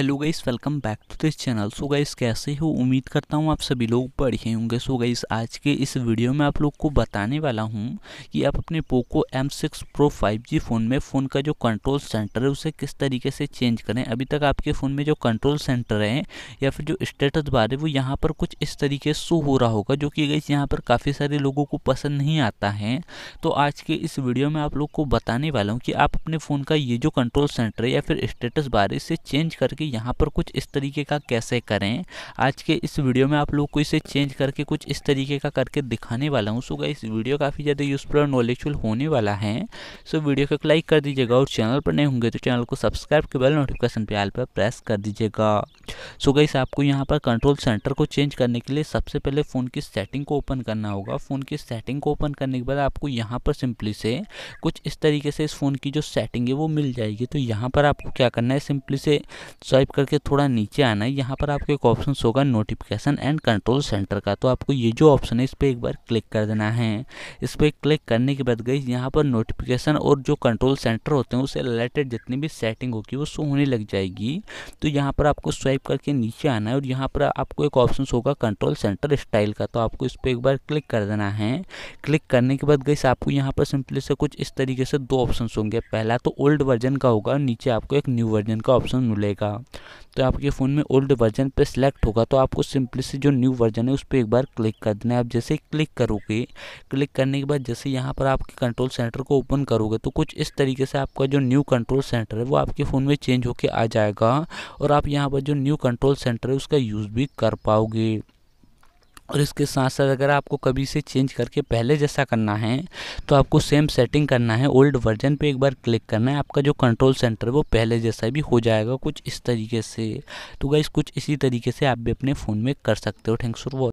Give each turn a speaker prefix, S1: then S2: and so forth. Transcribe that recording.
S1: hello guys welcome back to this channel so guys कैसे हो उम्मीद करता हूँ आप सभी लोग बढ़िया होंगे सो गाइस आज के इस वीडियो में आप लोग को बताने वाला हूँ कि आप अपने Poco M6 Pro 5G phone में फ़ोन का जो कंट्रोल सेंटर है उसे किस तरीके से चेंज करें अभी तक आपके फ़ोन में जो कंट्रोल सेंटर है या फिर जो स्टेटस बार है वो यहाँ पर कुछ इस तरीके से शो हो रहा होगा जो कि गाइस यहाँ पर काफ़ी सारे लोगों को पसंद नहीं आता है तो आज के इस वीडियो में आप लोग को बताने वाला हूँ कि आप अपने फ़ोन का ये जो कंट्रोल सेंटर है या फिर स्टेटस बार है इसे चेंज करके यहाँ पर कुछ इस तरीके का कैसे करें आज के इस वीडियो में आप लोग को इसे चेंज करके कुछ इस तरीके का करके दिखाने वाला हूँ सो इस वीडियो काफ़ी ज़्यादा यूज़फुल और नॉलेजफुल होने वाला है सो वीडियो को लाइक कर दीजिएगा और चैनल पर नहीं होंगे तो चैनल को सब्सक्राइब के बेल नोटिफिकेशन पे आल पर प्रेस कर दीजिएगा सो गाइस आपको यहाँ पर कंट्रोल सेंटर को चेंज करने के लिए सबसे पहले फ़ोन की सेटिंग को ओपन करना होगा फ़ोन की सेटिंग को ओपन करने के बाद आपको यहाँ पर सिंपली से कुछ इस तरीके से इस फ़ोन की जो सेटिंग है वो मिल जाएगी तो यहाँ पर आपको क्या करना है सिंपली से स्वाइप करके थोड़ा नीचे आना है यहाँ पर आपको एक ऑप्शन होगा नोटिफिकेशन एंड कंट्रोल सेंटर का तो आपको ये जो ऑप्शन है इस पर एक बार क्लिक कर देना है इस पर क्लिक करने के बाद गई यहाँ पर नोटिफिकेशन और जो कंट्रोल सेंटर होते हैं उससे रिलेटेड जितनी भी सेटिंग होगी वो शो होने लग जाएगी तो यहाँ पर आपको स्वाइप करके नीचे आना है और यहाँ पर आपको एक ऑप्शन होगा कंट्रोल सेंटर स्टाइल का तो आपको इस पर एक बार क्लिक कर देना है क्लिक करने के बाद गई आपको यहाँ पर सिंपली से कुछ इस तरीके से दो ऑप्शन होंगे पहला तो ओल्ड वर्जन का होगा और नीचे आपको एक न्यू वर्जन का ऑप्शन मिलेगा तो आपके फ़ोन में ओल्ड वर्जन पे सिलेक्ट होगा तो आपको सिंपली से जो न्यू वर्जन है उस पर एक बार क्लिक कर देना है आप जैसे क्लिक करोगे क्लिक करने के बाद जैसे यहाँ पर आपके कंट्रोल सेंटर को ओपन करोगे तो कुछ इस तरीके से आपका जो न्यू कंट्रोल सेंटर है वो आपके फ़ोन में चेंज होकर आ जाएगा और आप यहाँ पर जो न्यू कंट्रोल सेंटर है उसका यूज़ भी कर पाओगे और इसके साथ साथ अगर आपको कभी से चेंज करके पहले जैसा करना है तो आपको सेम सेटिंग करना है ओल्ड वर्जन पे एक बार क्लिक करना है आपका जो कंट्रोल सेंटर है वो पहले जैसा भी हो जाएगा कुछ इस तरीके से तो गाइज़ कुछ इसी तरीके से आप भी अपने फ़ोन में कर सकते हो थैंक्स फॉर वॉच